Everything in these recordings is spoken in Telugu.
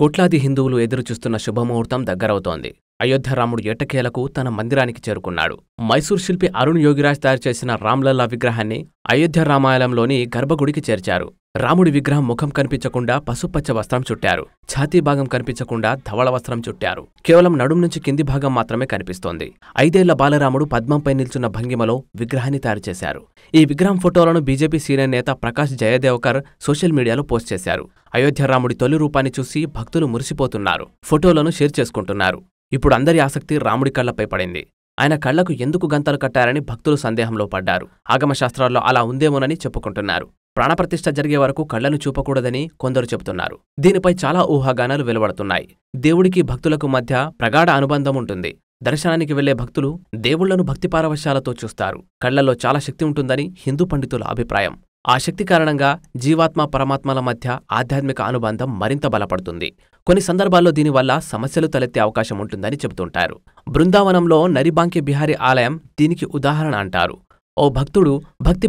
కోట్లాది హిందువులు ఎదురుచూస్తున్న శుభముహూర్తం దగ్గరవుతోంది అయోధ్యరాముడు ఎటకేలకు తన మందిరానికి చేరుకున్నాడు మైసూర్ శిల్పి అరుణ్ యోగిరాజ్ తయారు చేసిన రామ్లల్లా విగ్రహాన్ని అయోధ్య రామాయణంలోని గర్భగుడికి చేర్చారు రాముడి విగ్రహం ముఖం కనిపించకుండా పసుపచ్చ వస్త్రం చుట్టారు ఛాతీ భాగం కనిపించకుండా ధవళ వస్త్రం చుట్టారు కేవలం నడుం నుంచి కింది భాగం మాత్రమే కనిపిస్తోంది ఐదేళ్ల బాలరాముడు పద్మంపై నిల్చున్న భంగిమలో విగ్రహాన్ని తయారు చేశారు ఈ విగ్రహం ఫోటోలను బీజేపీ సీనియర్ నేత ప్రకాష్ జయదేవకర్ సోషల్ మీడియాలో పోస్ట్ చేశారు అయోధ్య రాముడి తొలి రూపాన్ని చూసి భక్తులు మురిసిపోతున్నారు ఫోటోలను షేర్ చేసుకుంటున్నారు ఇప్పుడు అందరి ఆసక్తి రాముడి కళ్లపై పడింది ఆయన కళ్లకు ఎందుకు గంతలు కట్టారని భక్తులు సందేహంలో పడ్డారు ఆగమశాస్త్రాల్లో అలా ఉందేమోనని చెప్పుకుంటున్నారు ప్రాణప్రతిష్ఠ జరిగే వరకు కళ్లను చూపకూడదని కొందరు చెబుతున్నారు దీనిపై చాలా ఊహాగానాలు వెలువడుతున్నాయి దేవుడికి భక్తులకు మధ్య ప్రగాఢ అనుబంధం ఉంటుంది దర్శనానికి వెళ్లే భక్తులు దేవుళ్లను భక్తిపారవశాలతో చూస్తారు కళ్లలో చాలా శక్తి ఉంటుందని హిందూ పండితుల అభిప్రాయం ఆ శక్తి కారణంగా జీవాత్మ పరమాత్మల మధ్య ఆధ్యాత్మిక అనుబంధం మరింత బలపడుతుంది కొన్ని సందర్భాల్లో దీనివల్ల సమస్యలు తలెత్తే అవకాశం ఉంటుందని చెబుతుంటారు బృందావనంలో నరిబాంకి బిహారీ ఆలయం దీనికి ఉదాహరణ అంటారు ఓ భక్తుడు భక్తి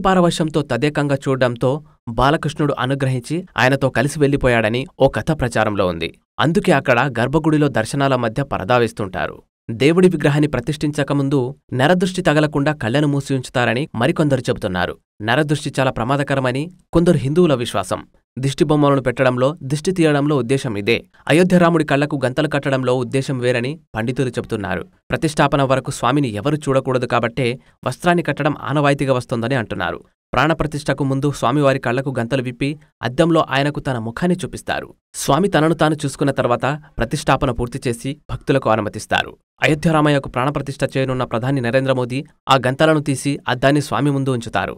తదేకంగా చూడడంతో బాలకృష్ణుడు అనుగ్రహించి ఆయనతో కలిసి వెళ్ళిపోయాడని ఓ కథ ప్రచారంలో ఉంది అందుకే అక్కడ గర్భగుడిలో దర్శనాల మధ్య పరదా వేస్తుంటారు దేవుడి విగ్రహాన్ని ప్రతిష్ఠించకముందు నరదృష్టి తగలకుండా కళ్లను మూసి ఉంచుతారని మరికొందరు చెబుతున్నారు నరదృష్టి చాలా ప్రమాదకరమని కొందరు హిందువుల విశ్వాసం దిష్టిబొమ్మలను పెట్టడంలో దిష్టి తీయడంలో ఉద్దేశం ఇదే అయోధ్యరాముడి కళ్లకు గంతలు కట్టడంలో ఉద్దేశం వేరని పండితులు చెబుతున్నారు ప్రతిష్టాపన వరకు స్వామిని ఎవరు చూడకూడదు కాబట్టే వస్త్రాన్ని కట్టడం ఆనవాయితీగా వస్తోందని అంటున్నారు ప్రాణప్రతిష్టకు ముందు స్వామివారి కళ్లకు గంతలు విప్పి అద్దంలో ఆయనకు తన ముఖాన్ని చూపిస్తారు స్వామి తనను తాను చూసుకున్న తర్వాత ప్రతిష్టాపన పూర్తి చేసి భక్తులకు అనుమతిస్తారు అయోధ్యరామయ్యకు ప్రాణప్రతిష్ఠ చేయనున్న ప్రధాని నరేంద్ర మోదీ ఆ గంతలను తీసి అద్దాన్ని స్వామి ముందు ఉంచుతారు